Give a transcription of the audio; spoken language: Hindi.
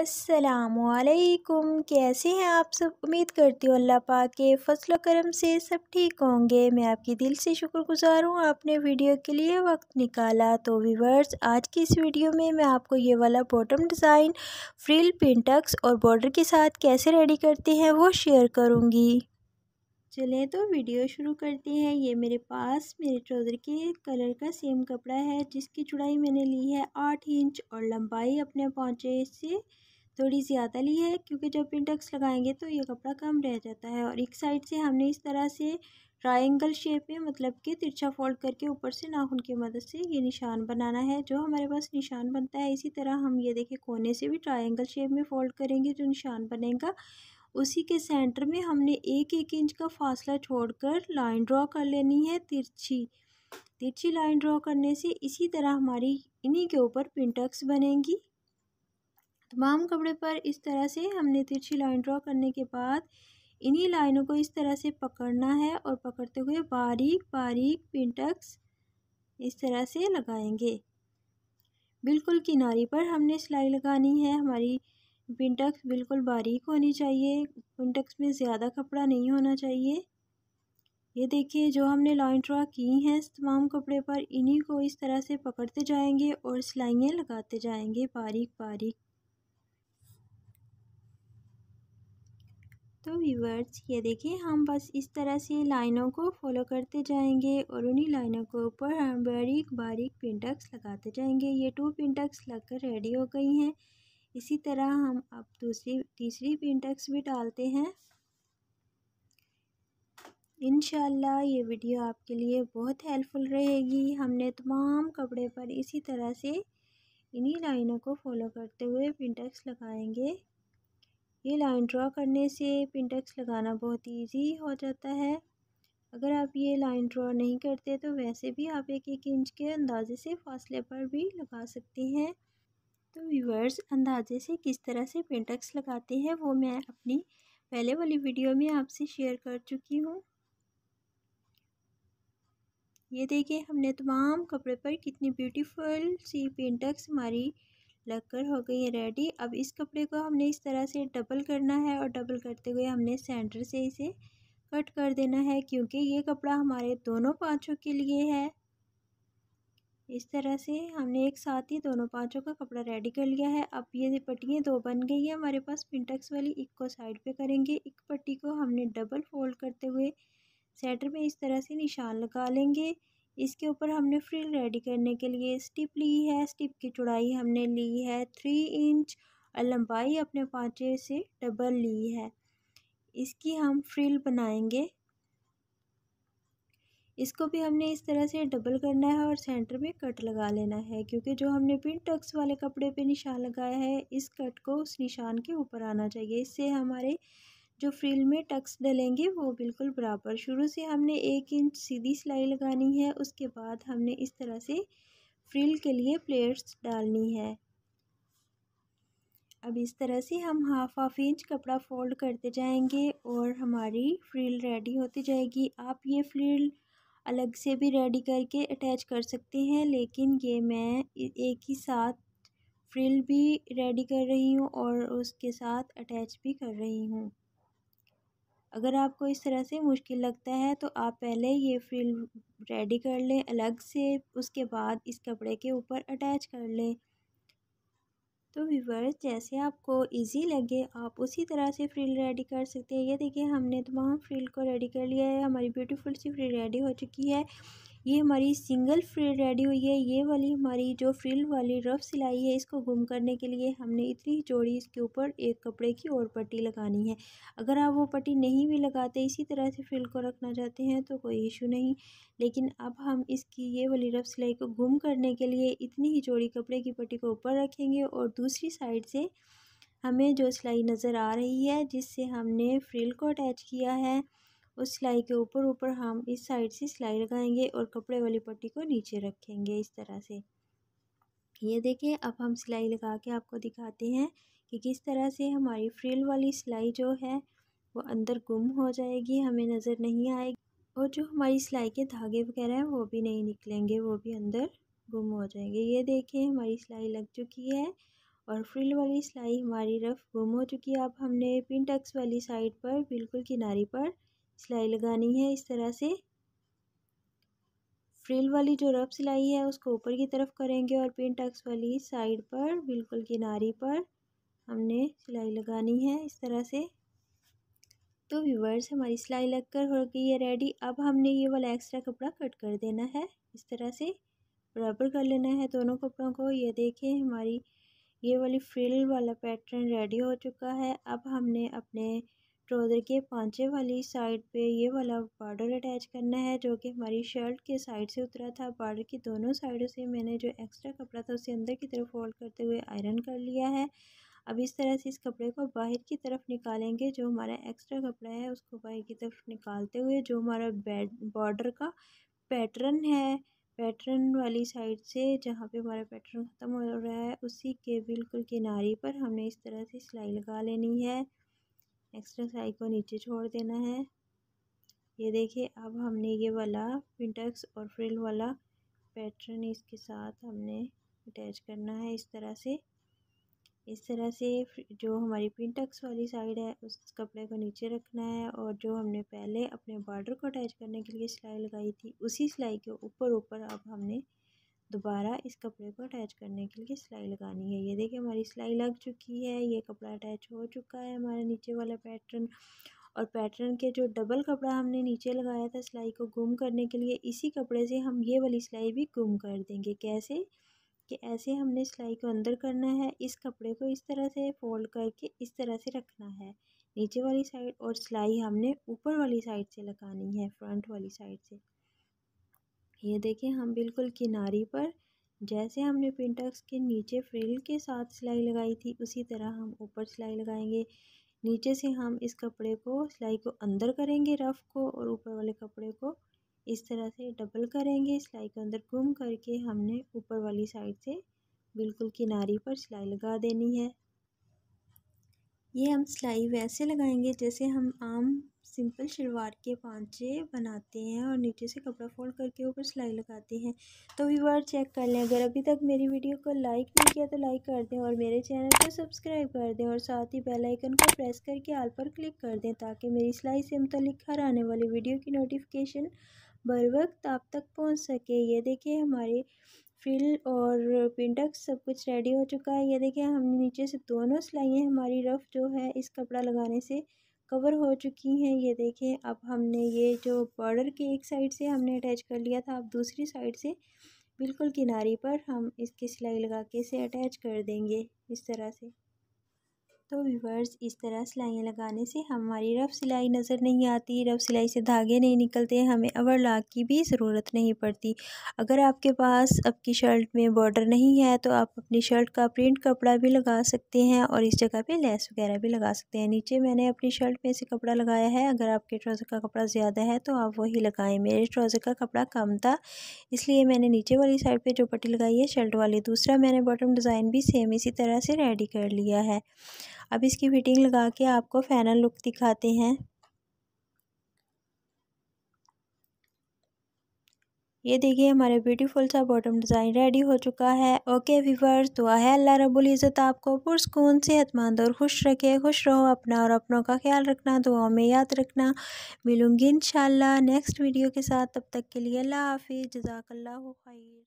असलकुम कैसे हैं आप सब उम्मीद करती हूँ अल्लाह पाक के फसल करम से सब ठीक होंगे मैं आपकी दिल से शुक्रगुजार हूँ आपने वीडियो के लिए वक्त निकाला तो व्यूवर्स आज की इस वीडियो में मैं आपको ये वाला बॉटम डिज़ाइन फ्रिल पिंटक्स और बॉर्डर के साथ कैसे रेडी करते हैं वो शेयर करूँगी चलें तो वीडियो शुरू करते हैं ये मेरे पास मेरे ट्राउज़र के कलर का सेम कपड़ा है जिसकी चुड़ाई मैंने ली है आठ इंच और लंबाई अपने पहुँचे से थोड़ी ज़्यादा ली है क्योंकि जब पिंटक्स लगाएंगे तो ये कपड़ा कम रह जाता है और एक साइड से हमने इस तरह से ट्राइंगल शेप में मतलब कि तिरछा फोल्ड करके ऊपर से नाखून की मदद से ये निशान बनाना है जो हमारे पास निशान बनता है इसी तरह हम ये देखें कोने से भी ट्राइंगल शेप में फोल्ड करेंगे जो निशान बनेगा उसी के सेंटर में हमने एक एक इंच का फासला छोड़कर लाइन ड्रॉ कर लेनी है तिरछी तिरछी लाइन ड्रॉ करने से इसी तरह हमारी इन्हीं के ऊपर पिंटक्स बनेंगी तमाम कपड़े पर इस तरह से हमने तिरछी लाइन ड्रॉ करने के बाद इन्हीं लाइनों को इस तरह से पकड़ना है और पकड़ते हुए बारीक बारीक पिंटक्स इस तरह से लगाएंगे बिल्कुल किनारी पर हमने सिलाई लगानी है हमारी पिंटक्स बिल्कुल बारीक होनी चाहिए पिंटक्स में ज़्यादा कपड़ा नहीं होना चाहिए ये देखिए जो हमने लाइन ड्रा की हैं तमाम कपड़े पर इन्हीं को इस तरह से पकड़ते जाएंगे और सिलाइयाँ लगाते जाएंगे बारीक बारीक तो व्यूवर्स ये देखिए हम बस इस तरह से लाइनों को फॉलो करते जाएंगे और उन्हीं लाइनों के ऊपर हम बारीक बारीक पिंटक्स लगाते जाएंगे ये टू पिंटक्स लगकर रेडी हो गई हैं इसी तरह हम अब दूसरी तीसरी पिंटक्स भी डालते हैं इन ये वीडियो आपके लिए बहुत हेल्पफुल रहेगी हमने तमाम कपड़े पर इसी तरह से इन्हीं लाइनों को फॉलो करते हुए पिंटक्स लगाएंगे ये लाइन ड्रा करने से पिंटेक्स लगाना बहुत इजी हो जाता है अगर आप ये लाइन ड्रा नहीं करते तो वैसे भी आप एक एक इंच के अंदाजे से फासले पर भी लगा सकते हैं तो व्यूवर्स अंदाजे से किस तरह से पेंटक्स लगाते हैं वो मैं अपनी पहले वाली वीडियो में आपसे शेयर कर चुकी हूँ ये देखिए हमने तमाम कपड़े पर कितनी ब्यूटीफुल सी पेंटक्स हमारी लगकर हो गई है रेडी अब इस कपड़े को हमने इस तरह से डबल करना है और डबल करते हुए हमने सेंटर से इसे कट कर देना है क्योंकि ये कपड़ा हमारे दोनों पाँचों के लिए है इस तरह से हमने एक साथ ही दोनों पाँचों का कपड़ा रेडी कर लिया है अब ये पट्टियाँ दो बन गई है हमारे पास पिंटक्स वाली एक को साइड पे करेंगे एक पट्टी को हमने डबल फोल्ड करते हुए सेंटर में इस तरह से निशान लगा लेंगे इसके ऊपर हमने फ्रिल रेडी करने के लिए स्टिप ली है स्टिप की चौड़ाई हमने ली है थ्री इंच और लंबाई अपने पाँचे से डबल ली है इसकी हम फ्रिल बनाएंगे इसको भी हमने इस तरह से डबल करना है और सेंटर में कट लगा लेना है क्योंकि जो हमने पिन टक्स वाले कपड़े पे निशान लगाया है इस कट को उस निशान के ऊपर आना चाहिए इससे हमारे जो फ्रिल में टक्स डलेंगे वो बिल्कुल बराबर शुरू से हमने एक इंच सीधी सिलाई लगानी है उसके बाद हमने इस तरह से फ्रिल के लिए प्लेट्स डालनी है अब इस तरह से हम हाफ हाफ इंच कपड़ा फोल्ड करते जाएंगे और हमारी फ्रिल रेडी होती जाएगी आप ये फ्रिल अलग से भी रेडी करके अटैच कर सकते हैं लेकिन ये मैं एक ही साथ फ्रिल भी रेडी कर रही हूँ और उसके साथ अटैच भी कर रही हूँ अगर आपको इस तरह से मुश्किल लगता है तो आप पहले ये फ्रिल रेडी कर लें अलग से उसके बाद इस कपड़े के ऊपर अटैच कर लें तो व्यूवर्स जैसे आपको इजी लगे आप उसी तरह से फ्रिल रेडी कर सकते हैं ये देखिए हमने तमाम फ्रिल को रेडी कर लिया है हमारी ब्यूटीफुल सी फ्रिल रेडी हो चुकी है ये हमारी सिंगल फ्रिल रेडी हुई है ये वाली हमारी जो फ्रिल वाली रफ सिलाई है इसको गुम करने के लिए हमने इतनी जोड़ी इसके ऊपर एक कपड़े की और पट्टी लगानी है अगर आप वो पट्टी नहीं भी लगाते इसी तरह से फ्रिल को रखना चाहते हैं तो कोई इशू नहीं लेकिन अब हम इसकी ये वाली रफ सिलाई को गुम करने के लिए इतनी ही जोड़ी कपड़े की पट्टी को ऊपर रखेंगे और दूसरी साइड से हमें जो सिलाई नज़र आ रही है जिससे हमने फ्रिल को अटैच किया है उस सिलाई के ऊपर ऊपर हम इस साइड से सिलाई लगाएंगे और कपड़े वाली पट्टी को नीचे रखेंगे इस तरह से ये देखें अब हम सिलाई लगा के आपको दिखाते हैं कि किस तरह से हमारी फ्रिल वाली सिलाई जो है वो अंदर गुम हो जाएगी हमें नज़र नहीं आएगी और जो हमारी सिलाई के धागे वगैरह हैं वो भी नहीं निकलेंगे वो भी अंदर गुम हो जाएंगे ये देखें हमारी सिलाई लग चुकी है और फ्रिल वाली सिलाई हमारी रफ गुम हो चुकी है अब हमने पिन टक्स वाली साइड पर बिल्कुल किनारी पर सिलाई लगानी है इस तरह से फ्रिल वाली जो रफ सिलाई है उसको ऊपर की तरफ करेंगे और पिन टक्स वाली साइड पर बिल्कुल किनारी पर हमने सिलाई लगानी है इस तरह से तो व्यूवर्स हमारी सिलाई लग कर हो गई है रेडी अब हमने ये वाला एक्स्ट्रा कपड़ा कट कर देना है इस तरह से बराबर कर लेना है दोनों कपड़ों को ये देखिए हमारी ये वाली फ्रिल वाला पैटर्न रेडी हो चुका है अब हमने अपने ट्राउज़र तो के पांचे वाली साइड पे ये वाला बॉर्डर अटैच करना है जो कि हमारी शर्ट के साइड से उतरा था बॉर्डर की दोनों साइडों से मैंने जो एक्स्ट्रा कपड़ा था उसे अंदर की तरफ फोल्ड करते हुए आयरन कर लिया है अब इस तरह से इस कपड़े को बाहर की तरफ निकालेंगे जो हमारा एक्स्ट्रा कपड़ा है उसको बाहर की तरफ निकालते हुए जो हमारा बॉर्डर का पैटर्न है पैटर्न वाली साइड से जहाँ पे हमारा पैटर्न ख़त्म हो रहा है उसी के बिल्कुल किनारे पर हमने इस तरह से सिलाई लगा लेनी है एक्स्ट्रा साइड को नीचे छोड़ देना है ये देखिए अब हमने ये वाला पिंटक्स और फ्रिल वाला पैटर्न इसके साथ हमने अटैच करना है इस तरह से इस तरह से जो हमारी पिंटक्स वाली साइड है उस कपड़े को नीचे रखना है और जो हमने पहले अपने बॉर्डर को अटैच करने के लिए सिलाई लगाई थी उसी सिलाई के ऊपर ऊपर अब हमने दोबारा इस कपड़े को अटैच करने के लिए सिलाई लगानी है ये देखिए हमारी सिलाई लग चुकी है ये कपड़ा अटैच हो चुका है हमारा नीचे वाला पैटर्न और पैटर्न के जो डबल कपड़ा हमने नीचे लगाया था सिलाई को गुम करने के लिए इसी कपड़े से हम ये वाली सिलाई भी गुम कर देंगे कैसे कि ऐसे हमने सिलाई को अंदर करना है इस कपड़े को इस तरह से फोल्ड करके इस तरह से रखना है नीचे वाली साइड और सिलाई हमने ऊपर वाली साइड से लगानी है फ्रंट वाली साइड से ये देखें हम बिल्कुल किनारी पर जैसे हमने पिंटक्स के नीचे फ्रिल के साथ सिलाई लगाई थी उसी तरह हम ऊपर सिलाई लगाएंगे नीचे से हम इस कपड़े को सिलाई को अंदर करेंगे रफ़ को और ऊपर वाले कपड़े को इस तरह से डबल करेंगे सिलाई को अंदर घूम करके हमने ऊपर वाली साइड से बिल्कुल किनारी पर सिलाई लगा देनी है ये हम सिलाई वैसे लगाएंगे जैसे हम आम सिंपल शलवार के पांचे बनाते हैं और नीचे से कपड़ा फोल्ड करके ऊपर सिलाई लगाते हैं तो वीवर चेक कर लें अगर अभी तक मेरी वीडियो को लाइक नहीं किया तो लाइक कर दें और मेरे चैनल को सब्सक्राइब कर दें और साथ ही बेल आइकन को प्रेस करके आल पर क्लिक कर दें ताकि मेरी सिलाई से मुतलिक हर आने वाली वीडियो की नोटिफिकेशन बर वक्त आप तक पहुँच सके ये देखिए हमारे फिल और पिंडक्स सब कुछ रेडी हो चुका है ये देखिए हमने नीचे से दोनों सिलाइयाँ हमारी रफ़ जो है इस कपड़ा लगाने से कवर हो चुकी हैं ये देखें अब हमने ये जो बॉर्डर के एक साइड से हमने अटैच कर लिया था अब दूसरी साइड से बिल्कुल किनारे पर हम इसकी सिलाई लगा के इसे अटैच कर देंगे इस तरह से तो व्यूवर्स इस तरह सिलाइयाँ लगाने से हमारी रफ़ सिलाई नज़र नहीं आती रफ़ सिलाई से धागे नहीं निकलते हमें ओवरलॉक की भी ज़रूरत नहीं पड़ती अगर आपके पास आपकी शर्ट में बॉर्डर नहीं है तो आप अपनी शर्ट का प्रिंट कपड़ा भी लगा सकते हैं और इस जगह पे लेस वगैरह भी लगा सकते हैं नीचे मैंने अपनी शर्ट में से कपड़ा लगाया है अगर आपके ट्राउज़र का कपड़ा ज़्यादा है तो आप वही लगाएँ मेरे ट्राउज़र का कपड़ा कम था इसलिए मैंने नीचे वाली साइड पर जो पट्टी लगाई है शर्ट वाली दूसरा मैंने बॉटम डिज़ाइन भी सेम इसी तरह से रेडी कर लिया है अब इसकी फिटिंग लगा के आपको फाइनल लुक दिखाते हैं ये देखिए हमारे ब्यूटीफुल सा बॉटम डिज़ाइन रेडी हो चुका है ओके वीवर्स दुआ है अल्लाह रबुल इज़्ज़त आपको पुरस्कून सेहतमंद और खुश रखे खुश रहो अपना और अपनों का ख्याल रखना दुआओं में याद रखना मिलूंगी इन नेक्स्ट वीडियो के साथ तब तक के लिए अल्लाह हाफिज़ जजाकल्ला खैर